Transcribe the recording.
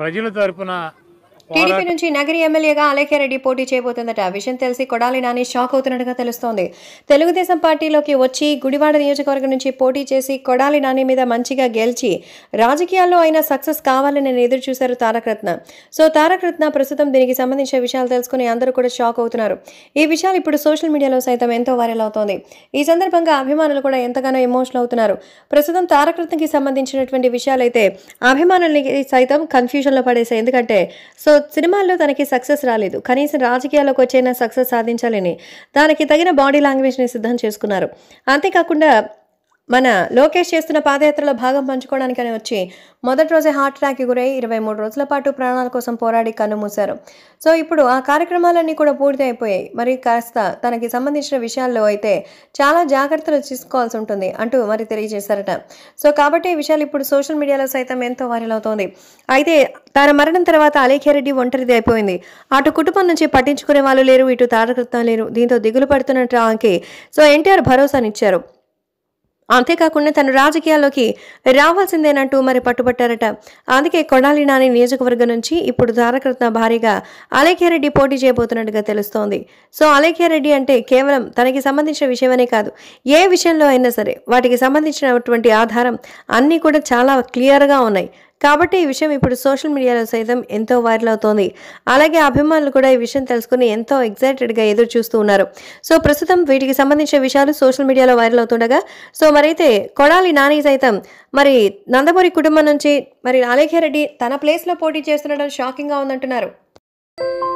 ప్రజల తరపున టీడీపీ నుంచి నగరి ఎమ్మెల్యేగా అలేఖ్యారెడ్డి పోటీ చేయబోతుందట విషయం తెలిసి కొడాలి నాని షాక్ అవుతున్నట్టుగా తెలుస్తోంది తెలుగుదేశం పార్టీలోకి వచ్చి గుడివాడ నియోజకవర్గం నుంచి పోటీ చేసి కొడాలి నాని మీద మంచిగా గెలిచి రాజకీయాల్లో అయినా సక్సెస్ కావాలని ఎదురు చూశారు తారకరత్న సో తారకరత్న ప్రస్తుతం దీనికి సంబంధించిన విషయాలు తెలుసుకుని అందరూ కూడా షాక్ అవుతున్నారు ఈ విషయాలు ఇప్పుడు సోషల్ మీడియాలో సైతం ఎంతో వైరల్ అవుతోంది ఈ సందర్భంగా అభిమానులు కూడా ఎంతగానో ఎమోషనల్ అవుతున్నారు ప్రస్తుతం తారకరత్నకి సంబంధించినటువంటి విషయాలైతే అభిమానులకి సైతం కన్ఫ్యూజన్లో పడేసాయి ఎందుకంటే సో సినిమాల్లో తనకి సక్సెస్ రాలేదు కనీసం రాజకీయాల్లోకి వచ్చైనా సక్సెస్ సాధించాలని దానికి తగిన బాడీ లాంగ్వేజ్ని సిద్ధం చేసుకున్నారు అంతేకాకుండా మన లోకేష్ చేస్తున్న పాదయాత్రలో భాగం పంచుకోవడానికని వచ్చి మొదటి రోజే హార్ట్ అటాక్కి గురై ఇరవై మూడు రోజుల పాటు ప్రాణాల కోసం పోరాడి కన్నుమూశారు సో ఇప్పుడు ఆ కార్యక్రమాలన్నీ కూడా పూర్తి అయిపోయాయి మరి కాస్త తనకి సంబంధించిన విషయాల్లో అయితే చాలా జాగ్రత్తలు తీసుకోవాల్సి ఉంటుంది అంటూ మరి తెలియజేశారట సో కాబట్టి ఈ విషయాలు ఇప్పుడు సోషల్ మీడియాలో సైతం ఎంతో వైరల్ అవుతోంది అయితే తన మరణం తర్వాత అలేఖ్యారెడ్డి ఒంటరిది అయిపోయింది అటు కుటుంబం నుంచి పట్టించుకునే వాళ్ళు లేరు ఇటు తారకృతం లేరు దీంతో దిగులు పడుతున్నట్టు ట్రాంకి సో ఎన్టీఆర్ భరోసానిచ్చారు అంతేకాకుండా తను రాజకీయాల్లోకి రావాల్సిందేనంటూ మరి పట్టుబట్టారట అందుకే కొడాలి నాని నియోజకవర్గం నుంచి ఇప్పుడు తారకరత్న భారీగా అలేఖ్యారెడ్డి పోటీ చేయబోతున్నట్టుగా తెలుస్తోంది సో అలేఖ్యారెడ్డి అంటే కేవలం తనకి సంబంధించిన విషయమనే కాదు ఏ విషయంలో అయినా సరే వాటికి సంబంధించినటువంటి ఆధారం అన్నీ కూడా చాలా క్లియర్గా ఉన్నాయి కాబట్టి ఈ విషయం ఇప్పుడు సోషల్ మీడియాలో సైతం ఎంతో వైరల్ అవుతోంది అలాగే అభిమానులు కూడా ఈ విషయం తెలుసుకుని ఎంతో ఎగ్జైటెడ్గా ఎదురు చూస్తూ ఉన్నారు సో ప్రస్తుతం వీటికి సంబంధించిన విషయాలు సోషల్ మీడియాలో వైరల్ అవుతుండగా సో మరైతే కొడాలి నాని సైతం మరి నందమూరి కుటుంబం నుంచి మరి నాలేఖరెడ్డి తన ప్లేస్లో పోటీ చేస్తుండడం షాకింగ్గా ఉందంటున్నారు